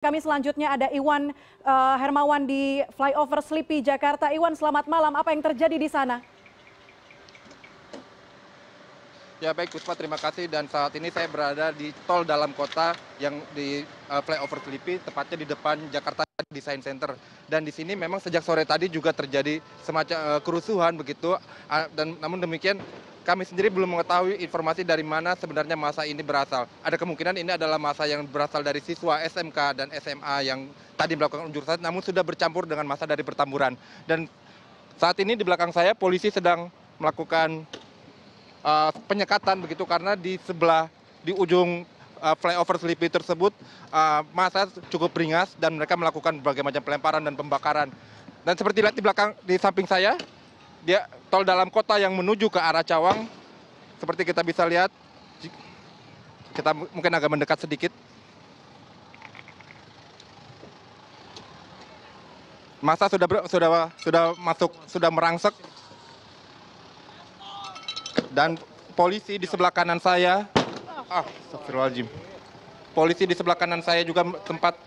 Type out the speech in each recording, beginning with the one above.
Kami selanjutnya ada Iwan uh, Hermawan di Flyover Sleepy Jakarta. Iwan, selamat malam. Apa yang terjadi di sana? Ya baik Puspa, terima kasih. Dan saat ini saya berada di tol dalam kota yang di uh, Flyover Sleepy, tepatnya di depan Jakarta Design Center. Dan di sini memang sejak sore tadi juga terjadi semacam uh, kerusuhan begitu. Uh, dan namun demikian kami sendiri belum mengetahui informasi dari mana sebenarnya masa ini berasal ada kemungkinan ini adalah masa yang berasal dari siswa smk dan sma yang tadi melakukan unjuk rasa namun sudah bercampur dengan masa dari pertamburan dan saat ini di belakang saya polisi sedang melakukan eh, penyekatan begitu karena di sebelah di ujung eh, flyover Selipi tersebut eh, masa cukup beringas dan mereka melakukan berbagai macam pelemparan dan pembakaran. Dan seperti lihat di belakang di samping saya, dia tol dalam kota yang menuju ke arah cawang seperti kita bisa lihat kita mungkin agak mendekat sedikit masa sudah ber, sudah sudah masuk sudah merangsek dan polisi di sebelah kanan saya ah oh, polisi di sebelah kanan saya juga tempat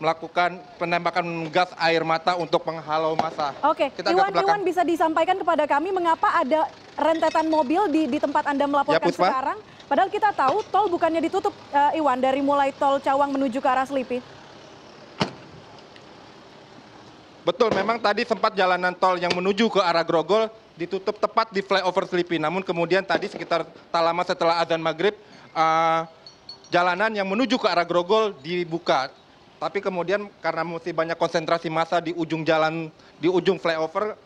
melakukan penembakan gas air mata untuk menghalau masa. Oke, okay. Iwan, Iwan bisa disampaikan kepada kami mengapa ada rentetan mobil di, di tempat Anda ya, melaporkan ya, sekarang? Padahal kita tahu tol bukannya ditutup, uh, Iwan, dari mulai tol Cawang menuju ke arah Selipi. Betul, memang tadi sempat jalanan tol yang menuju ke arah Grogol ditutup tepat di flyover Selipi. Namun kemudian tadi sekitar tak lama setelah azan maghrib, uh, jalanan yang menuju ke arah Grogol dibuka tapi kemudian karena masih banyak konsentrasi massa di ujung jalan di ujung flyover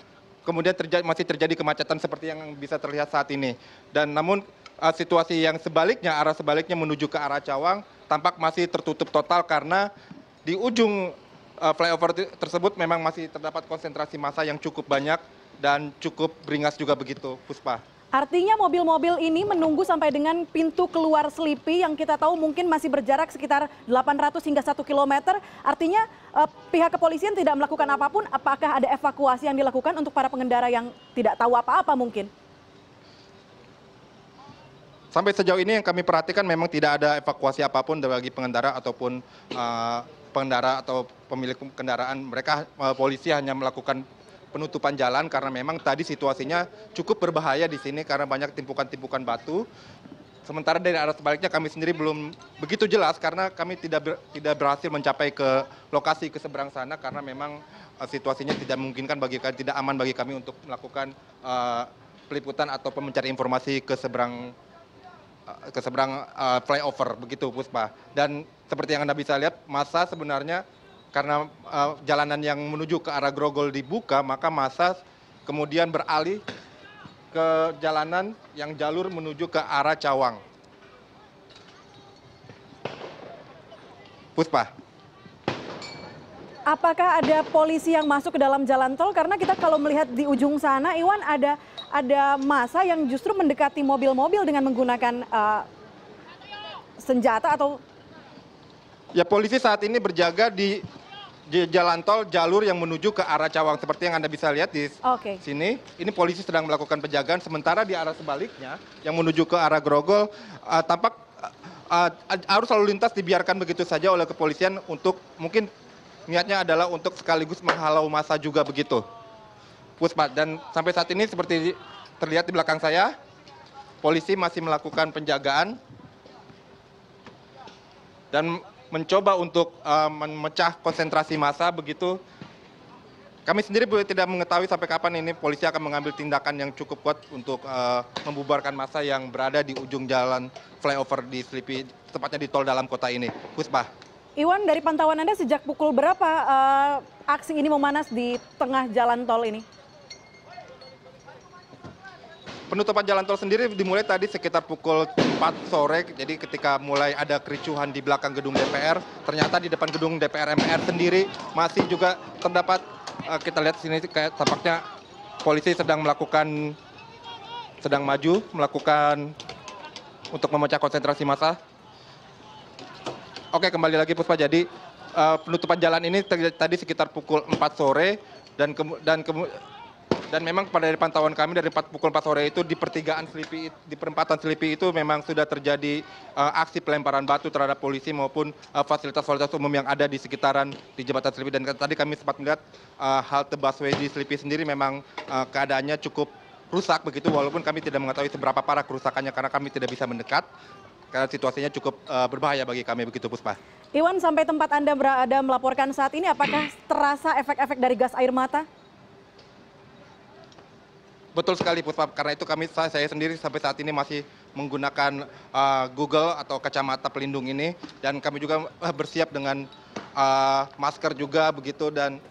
kemudian masih terjadi kemacetan seperti yang bisa terlihat saat ini dan namun eh, situasi yang sebaliknya arah sebaliknya menuju ke arah Cawang tampak masih tertutup total karena di ujung eh, flyover tersebut memang masih terdapat konsentrasi massa yang cukup banyak dan cukup beringas juga begitu Puspa. Artinya mobil-mobil ini menunggu sampai dengan pintu keluar Selipi yang kita tahu mungkin masih berjarak sekitar 800 hingga 1 km. Artinya eh, pihak kepolisian tidak melakukan apapun. Apakah ada evakuasi yang dilakukan untuk para pengendara yang tidak tahu apa-apa mungkin? Sampai sejauh ini yang kami perhatikan memang tidak ada evakuasi apapun bagi pengendara ataupun uh, pengendara atau pemilik kendaraan. Mereka uh, polisi hanya melakukan penutupan jalan karena memang tadi situasinya cukup berbahaya di sini karena banyak timpukan timpukan batu. Sementara dari arah sebaliknya kami sendiri belum begitu jelas karena kami tidak ber, tidak berhasil mencapai ke lokasi ke seberang sana karena memang uh, situasinya tidak memungkinkan bagi kami tidak aman bagi kami untuk melakukan uh, peliputan atau mencari informasi ke seberang eh, ke seberang uh, flyover begitu Puspa. Dan seperti yang Anda bisa lihat masa sebenarnya karena eh, jalanan yang menuju ke arah grogol dibuka maka masa kemudian beralih ke jalanan yang jalur menuju ke arah cawang Puspa. Apakah ada polisi yang masuk ke dalam jalan tol? Karena kita kalau melihat di ujung sana, Iwan ada ada masa yang justru mendekati mobil-mobil dengan menggunakan uh, senjata atau ya polisi saat ini berjaga di jalan tol jalur yang menuju ke arah Cawang seperti yang Anda bisa lihat di okay. sini. Ini polisi sedang melakukan penjagaan sementara di arah sebaliknya yang menuju ke arah Grogol uh, tampak uh, arus lalu lintas dibiarkan begitu saja oleh kepolisian untuk mungkin niatnya adalah untuk sekaligus menghalau masa juga begitu. Puspa dan sampai saat ini seperti terlihat di belakang saya polisi masih melakukan penjagaan dan mencoba untuk eh, memecah konsentrasi massa begitu kami sendiri tidak mengetahui sampai kapan ini polisi akan mengambil tindakan yang cukup kuat untuk eh, membubarkan masa yang berada di ujung jalan flyover di Selipi, tepatnya di tol dalam kota ini. Puspa. Iwan, dari pantauan Anda sejak pukul berapa uh, aksi ini memanas di tengah jalan tol ini? penutupan jalan tol sendiri dimulai tadi sekitar pukul empat sore jadi ketika mulai ada kericuhan di belakang gedung dpr ternyata di depan gedung dpr mpr sendiri masih juga terdapat eh, kita lihat sini kayak tampaknya polisi sedang melakukan sedang maju melakukan untuk memecah konsentrasi massa Oke, kembali lagi Puspa. Jadi eh, penutupan jalan ini tadi sekitar pukul 4 sore dan ke, dan ke, dan memang dari pantauan kami dari pukul empat sore itu di pertigaan di perempatan selipi itu memang sudah terjadi eh, aksi pelemparan batu terhadap polisi maupun eh, fasilitas fasilitas umum yang ada di sekitaran di jembatan selipi dan tadi kami sempat melihat eh, halte busway di selipi sendiri memang keadaannya cukup rusak begitu walaupun kami tidak mengetahui seberapa parah kerusakannya karena kami tidak bisa mendekat karena situasinya cukup uh, berbahaya bagi kami begitu Puspa. Iwan sampai tempat Anda berada melaporkan saat ini apakah terasa efek-efek dari gas air mata? betul sekali puspa karena itu kami saya sendiri sampai saat ini masih menggunakan eh, google atau kacamata pelindung ini dan kami juga eh, bersiap dengan eh, masker juga begitu dan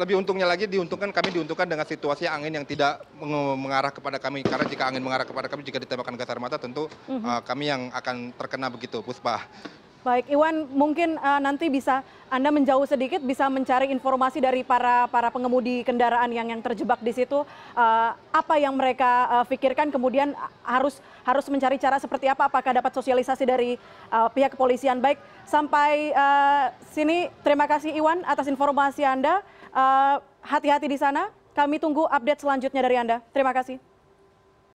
lebih untungnya lagi diuntungkan kami diuntungkan dengan situasi angin yang tidak mengarah kepada kami karena jika angin mengarah kepada kami jika ditembakkan gas air mata tentu mhm. kami yang akan terkena begitu Puspa. Baik, Iwan, mungkin uh, nanti bisa Anda menjauh sedikit, bisa mencari informasi dari para para pengemudi kendaraan yang yang terjebak di situ, uh, apa yang mereka uh, pikirkan, kemudian harus harus mencari cara seperti apa, apakah dapat sosialisasi dari uh, pihak kepolisian. Baik, sampai uh, sini terima kasih Iwan atas informasi Anda. Hati-hati uh, hati -hati di sana. Kami tunggu update selanjutnya dari Anda. Terima kasih.